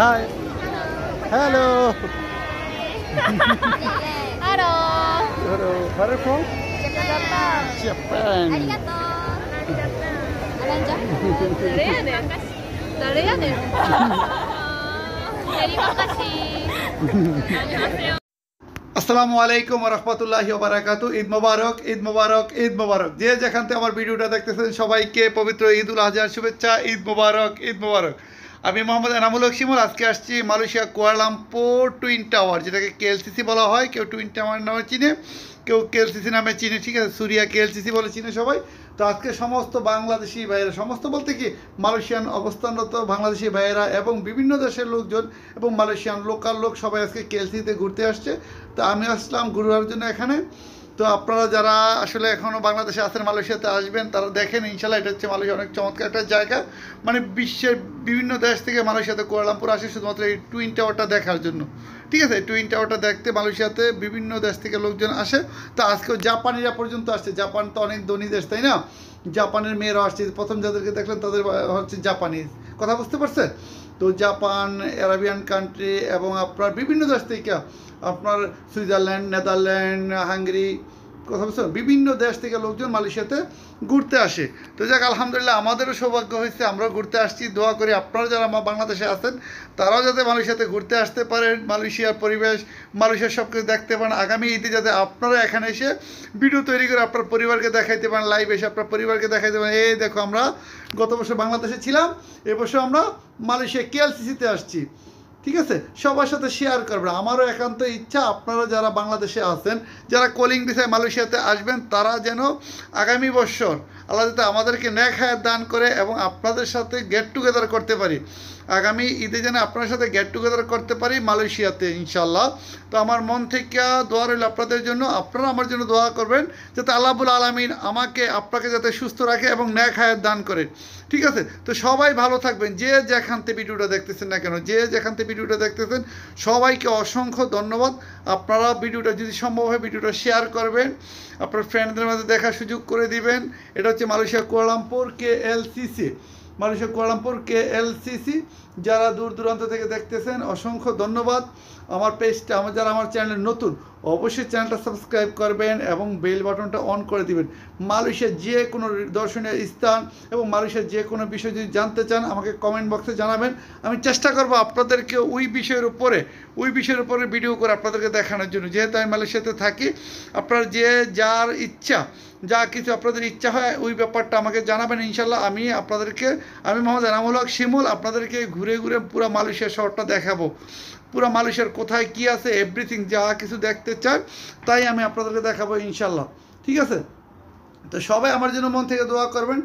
High hello hello hello where are you from Japan Japan arigato আসসালামু আলাইকুম রহমতুল্লাহি ওবরাকাত ঈদ মুবারক ঈদ মুবারক ঈদ মোবারক যে যেখান থেকে আমার ভিডিওটা দেখতেছেন সবাইকে পবিত্র ঈদ উল আজহার শুভেচ্ছা ঈদ মোবারক ঈদ মোবারক আমি মোহাম্মদ এনামুল হক আজকে আসছি মালয়েশিয়া কুয়ালামপুর টুইন টাওয়ার যেটাকে কেএলসিসি বলা হয় কেউ টুইন টাওয়ার নামে চিনে কেউ কেএলসিসি নামে চিনে ঠিক আছে সুরিয়া কেএলসিসি বলে চিনে সবাই তো আজকে সমস্ত বাংলাদেশি ভাইয়েরা সমস্ত বলতে কি মালয়েশিয়ান অবস্থানরত বাংলাদেশি ভাইয়েরা এবং বিভিন্ন দেশের লোকজন এবং মালয়েশিয়ান লোকাল লোক সবাই আজকে কেএলসিতে ঘুরতে আসছে তো আমি আসলাম ঘুরার জন্য এখানে তো আপনারা যারা আসলে এখনও বাংলাদেশে আছেন মালয়েশিয়াতে আসবেন তারা দেখেন ইনশাল্লাহ এটা হচ্ছে মালয়েশিয়া অনেক চমৎকার একটা জায়গা মানে বিশ্বের বিভিন্ন দেশ থেকে মালয়েশিয়াতে কোয়ালামপুর আসে শুধুমাত্র এই টুইন টাওয়ারটা দেখার জন্য ঠিক আছে টুইন টাওয়ারটা দেখতে মালয়েশিয়াতে বিভিন্ন দেশ থেকে লোকজন আসে তো আজকেও জাপানিরা পর্যন্ত আসছে জাপান তো অনেক ধনী দেশ তাই না জাপানের মেয়েরা আসছে প্রথম যাদেরকে দেখলেন তাদের হচ্ছে জাপানি কথা বুঝতে পারছেন তো জাপান অ্যারাবিয়ান কান্ট্রি এবং আপনার বিভিন্ন দেশ থেকে আপনার সুইজারল্যান্ড নেদারল্যান্ড হাঙ্গেরি কথা বলছেন বিভিন্ন দেশ থেকে লোকজন মালয়েশিয়াতে ঘুরতে আসে তো যাক আলহামদুলিল্লাহ আমাদেরও সৌভাগ্য হয়েছে আমরাও ঘুরতে আসছি দোয়া করি আপনারা যারা আমার বাংলাদেশে আছেন তারাও যাতে মালয়েশিয়াতে ঘুরতে আসতে পারেন মালয়েশিয়ার পরিবেশ মালয়েশিয়ার সব কিছু দেখতে পান আগামী ঈদে যাতে আপনারা এখানে এসে ভিডিও তৈরি করে আপনার পরিবারকে দেখাইতে পারেন লাইভ এসে আপনার পরিবারকে দেখাইতে পারেন এই দেখো আমরা গত বছর বাংলাদেশে ছিলাম এবছর আমরা মালয়েশিয়া কেএলসিসিতে আসছি ঠিক আছে সবার সাথে শেয়ার করবেন আমারও একান্ত ইচ্ছা আপনারা যারা বাংলাদেশে আছেন যারা কলিং ভিসায় মালয়েশিয়াতে আসবেন তারা যেন আগামী বছর আল্লাহ যাতে আমাদেরকে ন্যাক হায়াত দান করে এবং আপনাদের সাথে গেট টুগেদার করতে পারি আগামী ঈদে যেন আপনার সাথে গেট টুগেদার করতে পারি মালয়েশিয়াতে ইনশাল্লাহ তো আমার মন থেকে দোয়া রইল আপনাদের জন্য আপনারা আমার জন্য দোয়া করবেন যাতে আল্লাবুল আলমিন আমাকে আপনাকে যাতে সুস্থ রাখে এবং ন্যাক হায়াত দান করে ঠিক আছে তো সবাই ভালো থাকবেন যে যেখান থেকে ভিডিওটা দেখতেছেন না কেন যে যেখান থেকে ভিডিওটা দেখতেছেন সবাইকে অসংখ্য ধন্যবাদ আপনারা ভিডিওটা যদি সম্ভব হয় ভিডিওটা শেয়ার করবেন আপনার ফ্রেন্ডদের মধ্যে দেখার সুযোগ করে দিবেন এটা হচ্ছে Malaysia Kuala Lumpur K L CC Malaysia Kuala Lumpur K L যারা দূর দূরান্ত থেকে দেখতেছেন অসংখ্য ধন্যবাদ আমার পেজটা আমার যারা আমার চ্যানেল নতুন অবশ্যই চ্যানেলটা সাবস্ক্রাইব করবেন এবং বেল বাটনটা অন করে দিবেন মালয়েশিয়ার যে কোনো দর্শনীয় স্থান এবং মালয়েশিয়ার যে কোনো বিষয় যদি জানতে চান আমাকে কমেন্ট বক্সে জানাবেন আমি চেষ্টা করব আপনাদেরকে ওই বিষয়ের উপরে ওই বিষয়ের উপরে ভিডিও করে আপনাদেরকে দেখানোর জন্য যেহেতু আমি মালয়েশিয়াতে থাকি আপনার যে যার ইচ্ছা যা কিছু আপনাদের ইচ্ছা হয় ওই ব্যাপারটা আমাকে জানাবেন ইনশাল্লাহ আমি আপনাদেরকে আমি মোহাম্মদ এনামুল হক শিমুল আপনাদেরকে ঘুরে ঘুরে ঘুরে পুরো মালয়েশিয়া শহরটা দেখাবো পুরো মালয়েশিয়ার কোথায় কি আছে এভরিথিং যা কিছু দেখতে চাই তাই আমি আপনাদেরকে দেখাবো ইনশাল্লাহ ঠিক আছে তো সবাই আমার জন্য মন থেকে দোয়া করবেন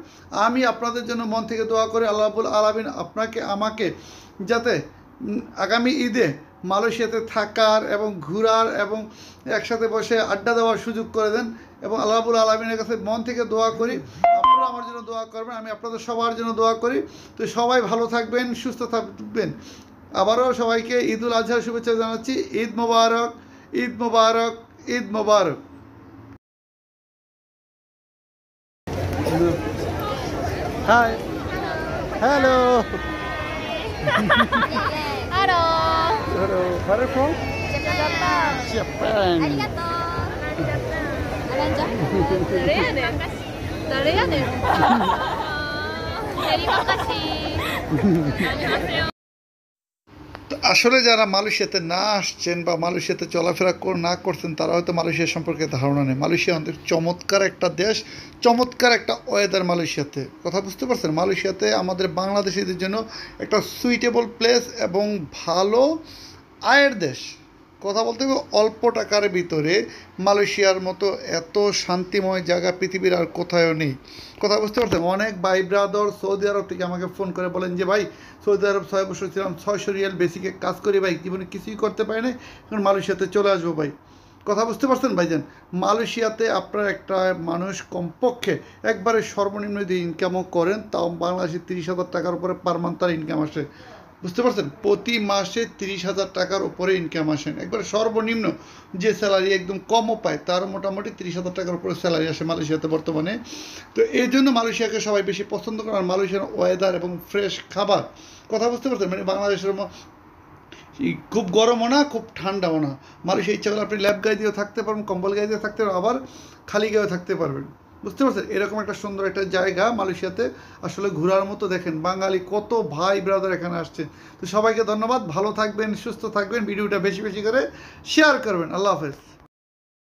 আমি আপনাদের জন্য মন থেকে দোয়া করি আল্লাহবুল আলমিন আপনাকে আমাকে যাতে আগামী ঈদে মালয়েশিয়াতে থাকার এবং ঘোরার এবং একসাথে বসে আড্ডা দেওয়ার সুযোগ করে দেন এবং আল্লাহবুল আলমিনের কাছে মন থেকে দোয়া করি জন্য দোয়া করবেন আমি আপনাদের সবার জন্য দোয়া করি তো সবাই ভালো থাকবেন সুস্থ থাকবেন আবারও সবাইকে ঈদুল আজহার শুভেচ্ছা জানাচ্ছি ঈদ মোবারক ঈদ মোবারক ঈদ মোবারক hi hello hello Arigato. Arigato. Arigato. Arigato. 나를 আসলে যারা মালয়েশিয়াতে না আসছেন বা মালয়েশিয়াতে চলাফেরা না করছেন তারা হয়তো মালয়েশিয়া সম্পর্কে ধারণা নেই মালয়েশিয়া আমাদের চমৎকার একটা দেশ চমৎকার একটা ওয়েদার মালয়েশিয়াতে কথা বুঝতে পারছেন মালয়েশিয়াতে আমাদের বাংলাদেশিদের জন্য একটা সুইটেবল প্লেস এবং ভালো আয়ের দেশ কথা বলতে হবে অল্প টাকার ভিতরে মালয়েশিয়ার মতো এত শান্তিময় জায়গা পৃথিবীর আর কোথাও নেই কথা বুঝতে পারছেন অনেক ভাই ব্রাদর সৌদি আরব থেকে আমাকে ফোন করে বলেন যে ভাই সৌদি আরব ছয় বছর ছিলাম ছয়শো রিয়াল বেসিকে কাজ করি ভাই জীবনে কিছুই করতে পারি না এখন মালয়েশিয়াতে চলে আসবো ভাই কথা বুঝতে পারছেন ভাইজান মালয়েশিয়াতে আপনার একটা মানুষ কমপক্ষে একবারে সর্বনিম্ন যদি ইনকামও করেন তাও বাংলাদেশে তিরিশ হাজার টাকার উপরে পার মান্থ তার ইনকাম আসে বুঝতে পারছেন প্রতি মাসে তিরিশ হাজার টাকার উপরে ইনকাম আসেন একবার সর্বনিম্ন যে স্যালারি একদম কমও পায় তার মোটামুটি তিরিশ হাজার টাকার উপরে স্যালারি আসে মালয়েশিয়াতে বর্তমানে তো এই জন্য মালয়েশিয়াকে সবাই বেশি পছন্দ করে আর মালয়েশিয়ার ওয়েদার এবং ফ্রেশ খাবার কথা বুঝতে পারছেন মানে বাংলাদেশের খুব গরমও না খুব ঠান্ডাও না মালয়েশিয়া ইচ্ছা করলে আপনি ল্যাব গায়ে দিয়েও থাকতে পারবেন কম্বল গায়ে দিয়ে থাকতে পারবেন আবার খালি গায়েও থাকতে পারবেন বুঝতে পারছেন এরকম একটা সুন্দর একটা জায়গা মালয়েশিয়াতে আসলে ঘোরার মতো দেখেন বাঙালি কত ভাই ব্রাদার এখানে আসছে তো সবাইকে ধন্যবাদ ভালো থাকবেন সুস্থ থাকবেন ভিডিওটা বেশি বেশি করে শেয়ার করবেন আল্লাহ হাফেজ